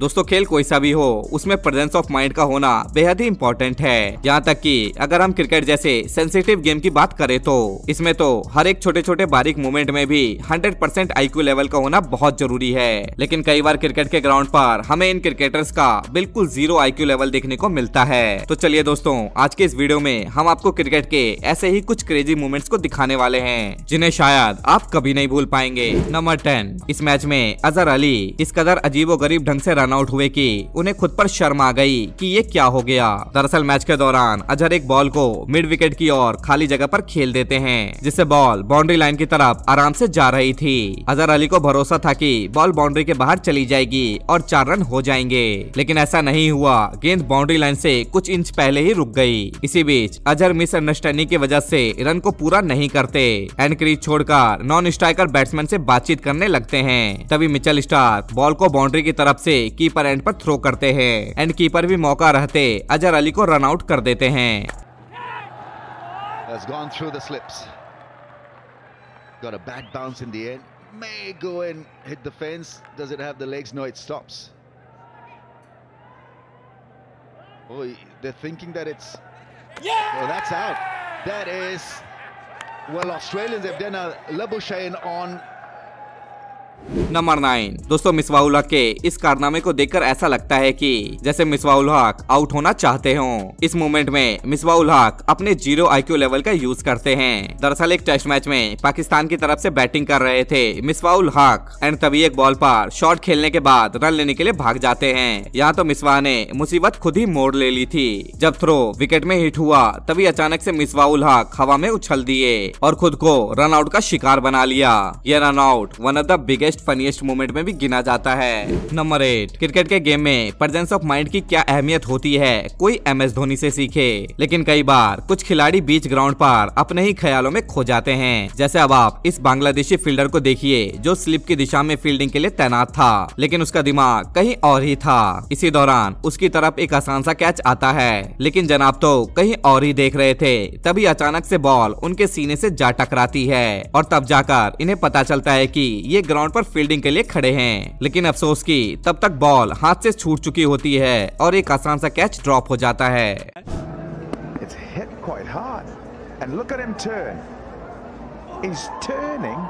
दोस्तों खेल कोई सा भी हो उसमें प्रेजेंस ऑफ माइंड का होना बेहद ही इम्पोर्टेंट है यहाँ तक कि अगर हम क्रिकेट जैसे सेंसिटिव गेम की बात करें तो इसमें तो हर एक छोटे छोटे बारीक मूवमेंट में भी 100 परसेंट लेवल का होना बहुत जरूरी है लेकिन कई बार क्रिकेट के ग्राउंड पर हमें इन क्रिकेटर्स का बिल्कुल जीरो आई लेवल देखने को मिलता है तो चलिए दोस्तों आज के इस वीडियो में हम आपको क्रिकेट के ऐसे ही कुछ क्रेजी मूवमेंट्स को दिखाने वाले हैं जिन्हें शायद आप कभी नहीं भूल पाएंगे नंबर टेन इस मैच में अजहर अली इस कदर अजीबो गरीब ढंग से रन रनआउट हुए कि उन्हें खुद पर शर्म आ गई कि ये क्या हो गया दरअसल मैच के दौरान अजहर एक बॉल को मिड विकेट की ओर खाली जगह पर खेल देते हैं जिससे बॉल बाउंड्री लाइन की तरफ आराम से जा रही थी अजहर अली को भरोसा था कि बॉल बाउंड्री के बाहर चली जाएगी और चार रन हो जाएंगे लेकिन ऐसा नहीं हुआ गेंद बाउंड्री लाइन से कुछ इंच पहले ही रुक गई इसी बीच अजहर मिसअंडरस्टैंडिंग की वजह से रन को पूरा नहीं करते एंड क्रीज छोड़कर नॉन स्ट्राइकर बैट्समैन से बातचीत करने लगते हैं तभी मिचल स्टार बॉल को बाउंड्री की तरफ से कीपर एंड पर थ्रो करते हैं एंड कीपर भी मौका रहते अजहर अली को रन आउट कर देते हैं Got a bad bounce in the end. May go and hit the fence. Does it have the legs? No, it stops. Oh, they're thinking that it's. Yeah! Oh, that's out. That is. Well, Australians have done a Labuschagne on number nine दोस्तों मिसवाउल हक के इस कारनामे को देखकर ऐसा लगता है कि जैसे मिसवाउल हक आउट होना चाहते हो इस मूवमेंट में मिसवाउल हक अपने जीरो आईक्यू लेवल का यूज करते हैं दरअसल एक टेस्ट मैच में पाकिस्तान की तरफ से बैटिंग कर रहे थे मिसवाउल हक एंड तभी एक बॉल पर शॉट खेलने के बाद रन लेने के लिए भाग जाते हैं यहाँ तो मिसवा ने मुसीबत खुद ही मोड़ ले ली थी जब थ्रो विकेट में हिट हुआ तभी अचानक से मिसवाउल हक हवा में उछल दिए और खुद को रन आउट का शिकार बना लिया ये run out one of the biggest best funniest moment में भी गिना जाता है नंबर एट क्रिकेट के गेम में प्रेजेंस ऑफ माइंड की क्या अहमियत होती है कोई एम एस धोनी से सीखे लेकिन कई बार कुछ खिलाड़ी बीच ग्राउंड पर अपने ही ख्यालों में खो जाते हैं जैसे अब आप इस बांग्लादेशी फील्डर को देखिए जो स्लिप की दिशा में फील्डिंग के लिए तैनात था लेकिन उसका दिमाग कहीं और ही था इसी दौरान उसकी तरफ एक आसान सा कैच आता है लेकिन जनाब तो कहीं और ही देख रहे थे तभी अचानक से बॉल उनके सीने से जा टकराती है और तब जाकर इन्हें पता चलता है कि ये ग्राउंड पर पर फील्डिंग के लिए खड़े हैं लेकिन अफसोस की तब तक बॉल हाथ से छूट चुकी होती है और एक आसान सा कैच ड्रॉप हो जाता है He's turning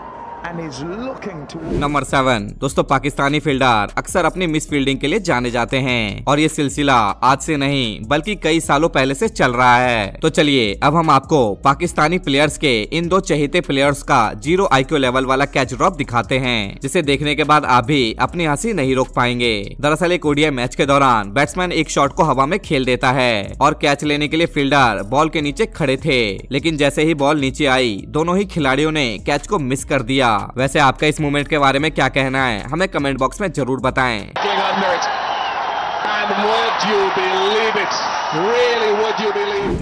नंबर सेवन दोस्तों पाकिस्तानी फील्डर अक्सर अपनी मिस फील्डिंग के लिए जाने जाते हैं और ये सिलसिला आज से नहीं बल्कि कई सालों पहले से चल रहा है तो चलिए अब हम आपको पाकिस्तानी प्लेयर्स के इन दो चहेते प्लेयर्स का जीरो आईक्यू लेवल वाला कैच ड्रॉप दिखाते हैं जिसे देखने के बाद आप भी अपनी हंसी नहीं रोक पाएंगे दरअसल एक ओडिया मैच के दौरान बैट्समैन एक शॉट को हवा में खेल देता है और कैच लेने के लिए फील्डर बॉल के नीचे खड़े थे लेकिन जैसे ही बॉल नीचे आई दोनों ही खिलाड़ियों ने कैच को मिस कर दिया गया वैसे आपका इस मूवमेंट के बारे में क्या कहना है हमें कमेंट बॉक्स में जरूर बताएं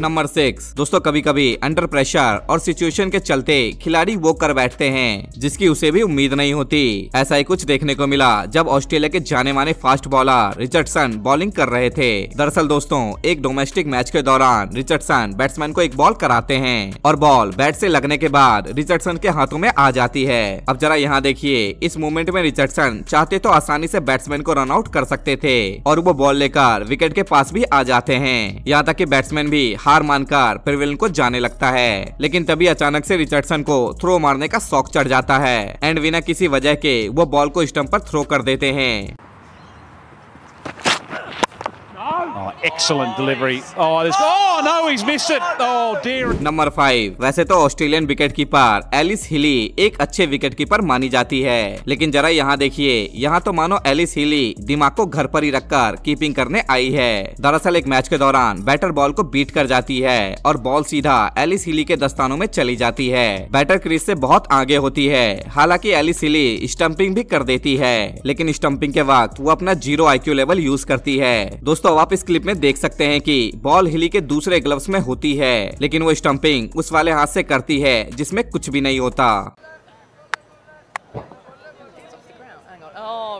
नंबर सिक्स दोस्तों कभी कभी अंडर प्रेशर और सिचुएशन के चलते खिलाड़ी वो कर बैठते हैं जिसकी उसे भी उम्मीद नहीं होती ऐसा ही कुछ देखने को मिला जब ऑस्ट्रेलिया के जाने माने फास्ट बॉलर रिचर्डसन बॉलिंग कर रहे थे दरअसल दोस्तों एक डोमेस्टिक मैच के दौरान रिचर्डसन बैट्समैन को एक बॉल कराते हैं और बॉल बैट ऐसी लगने के बाद रिचर्डसन के हाथों में आ जाती है अब जरा यहाँ देखिए इस मूवमेंट में रिचर्डसन चाहते तो आसानी ऐसी बैट्समैन को रन आउट कर सकते थे और वो बॉल लेकर विकेट के पास भी आ जाते हैं हैं यहाँ तक की बैट्समैन भी हार मानकर प्रिविलन को जाने लगता है लेकिन तभी अचानक से रिचर्डसन को थ्रो मारने का शौक चढ़ जाता है एंड बिना किसी वजह के वो बॉल को स्टम्प पर थ्रो कर देते हैं Oh, excellent delivery. Oh, there's... oh no, he's missed it. Oh dear. Number five. वैसे तो ऑस्ट्रेलियन विकेट कीपर एलिस हिली एक अच्छे विकेट कीपर मानी जाती है लेकिन जरा यहाँ देखिए यहाँ तो मानो एलिस हिली दिमाग को घर पर ही रखकर कीपिंग करने आई है दरअसल एक मैच के दौरान बैटर बॉल को बीट कर जाती है और बॉल सीधा एलिस हिली के दस्तानों में चली जाती है बैटर क्रीज से बहुत आगे होती है हालांकि एलिस हिली स्टम्पिंग भी कर देती है लेकिन स्टम्पिंग के वक्त वो अपना जीरो आईक्यू लेवल यूज करती है दोस्तों आप इस क्लिप में देख सकते हैं कि बॉल हिली के दूसरे ग्लव्स में होती है लेकिन वो स्टंपिंग उस वाले हाथ से करती है जिसमें कुछ भी नहीं होता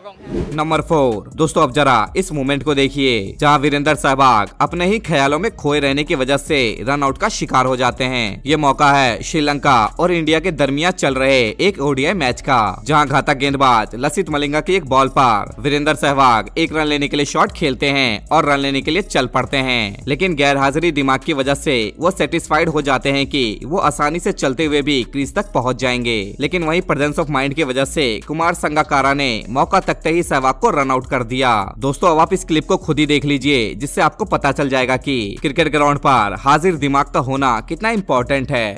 नंबर फोर दोस्तों अब जरा इस मूवमेंट को देखिए जहाँ वीरेंद्र सहवाग अपने ही ख्यालों में खोए रहने की वजह से रन आउट का शिकार हो जाते हैं ये मौका है श्रीलंका और इंडिया के दरमियान चल रहे एक ओडीआई मैच का जहाँ घातक गेंदबाज लसित मलिंगा की एक बॉल पर वीरेंद्र सहवाग एक रन लेने के लिए शॉट खेलते हैं और रन लेने के लिए चल पड़ते हैं लेकिन गैर हाजिरी दिमाग की वजह से वो सेटिस्फाइड हो जाते हैं कि वो आसानी से चलते हुए भी क्रीज तक पहुंच जाएंगे लेकिन वहीं प्रेजेंस ऑफ माइंड की वजह से कुमार संगाकारा ने मौका तख्त ही सहवाग को रन आउट कर दिया दोस्तों अब आप इस क्लिप को खुद ही देख लीजिए जिससे आपको पता चल जाएगा कि क्रिकेट ग्राउंड पर हाजिर दिमाग का होना कितना इम्पोर्टेंट है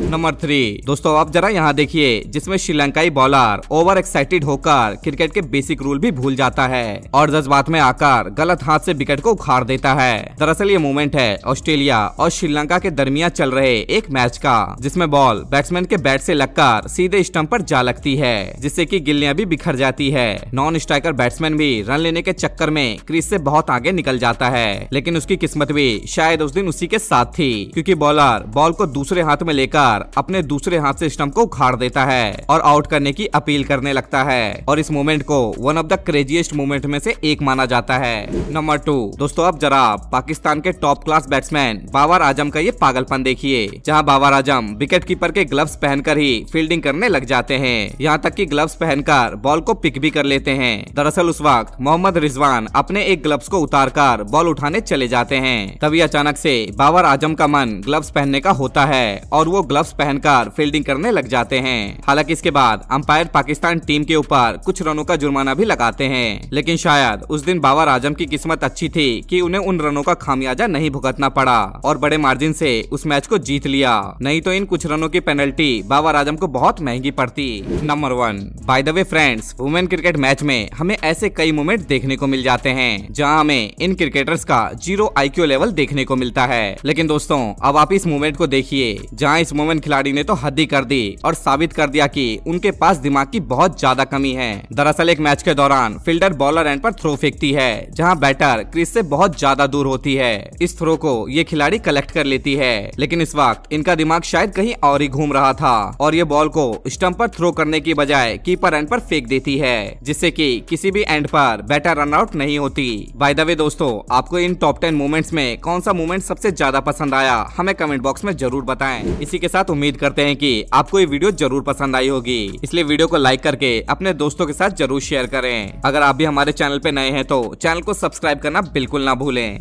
नंबर थ्री दोस्तों आप जरा यहाँ देखिए जिसमें श्रीलंकाई बॉलर ओवर एक्साइटेड होकर क्रिकेट के बेसिक रूल भी भूल जाता है और जज्बात में आकर गलत हाथ से विकेट को उखाड़ देता है दरअसल ये मूवमेंट है ऑस्ट्रेलिया और श्रीलंका के दरमियान चल रहे एक मैच का जिसमें बॉल बैट्समैन के बैट ऐसी लगकर सीधे स्टम्प आरोप जा लगती है जिससे की गिल्लियाँ भी बिखर जाती है नॉन स्ट्राइकर बैट्समैन भी रन लेने के चक्कर में क्रीज ऐसी बहुत आगे निकल जाता है लेकिन उसकी किस्मत भी शायद उस दिन उसी के साथ थी क्यूँकी बॉलर बॉल को दूसरे हाथ में लेकर लगातार अपने दूसरे हाथ से स्टम्प को उखाड़ देता है और आउट करने की अपील करने लगता है और इस मोमेंट को one of the craziest moment में से एक माना जाता है नंबर टू दोस्तों अब जरा पाकिस्तान के top class batsman Babar Azam का ये पागलपन देखिए जहाँ बाबर आजम विकेट कीपर के ग्लव्स पहनकर ही फील्डिंग करने लग जाते हैं यहाँ तक की ग्लव्स पहनकर बॉल को पिक भी कर लेते हैं दरअसल उस वक्त मोहम्मद रिजवान अपने एक ग्लव्स को उतार कर बॉल उठाने चले जाते हैं तभी अचानक ऐसी बाबर आजम का मन ग्लव्स पहनने का होता है और वो ग्लव्स पहनकर फील्डिंग करने लग जाते हैं हालांकि इसके बाद अंपायर पाकिस्तान टीम के ऊपर कुछ रनों का जुर्माना भी लगाते हैं लेकिन शायद उस दिन बाबर आजम की किस्मत अच्छी थी कि उन्हें उन रनों का खामियाजा नहीं भुगतना पड़ा और बड़े मार्जिन से उस मैच को जीत लिया नहीं तो इन कुछ रनों की पेनल्टी बाबर आजम को बहुत महंगी पड़ती number one by the way friends women cricket match में हमें ऐसे कई मोमेंट देखने को मिल जाते हैं जहां हमें इन क्रिकेटर्स का जीरो आईक्यू लेवल देखने को मिलता है लेकिन दोस्तों अब आप इस मोमेंट को देखिए जहां इस मोमिन खिलाड़ी ने तो हद ही कर दी और साबित कर दिया की उनके पास दिमाग की बहुत ज्यादा कमी है दरअसल एक मैच के दौरान फील्डर बॉलर एंड पर थ्रो फेंकती है जहाँ बैटर क्रिस से बहुत ज्यादा दूर होती है इस थ्रो को ये खिलाड़ी कलेक्ट कर लेती है लेकिन इस वक्त इनका दिमाग शायद कहीं और ही घूम रहा था और ये बॉल को स्टम्प पर थ्रो करने की बजाय कीपर एंड पर फेंक देती है जिससे की किसी भी एंड पर बैटर रनआउट नहीं होती बाय द वे दोस्तों आपको इन टॉप टेन मोमेंट्स में कौन सा मूवमेंट सबसे ज्यादा पसंद आया हमें कमेंट बॉक्स में जरूर बताएं इसी के साथ उम्मीद करते हैं कि आपको ये वीडियो जरूर पसंद आई होगी इसलिए वीडियो को लाइक करके अपने दोस्तों के साथ जरूर शेयर करें अगर आप भी हमारे चैनल पे नए हैं तो चैनल को सब्सक्राइब करना बिल्कुल ना भूलें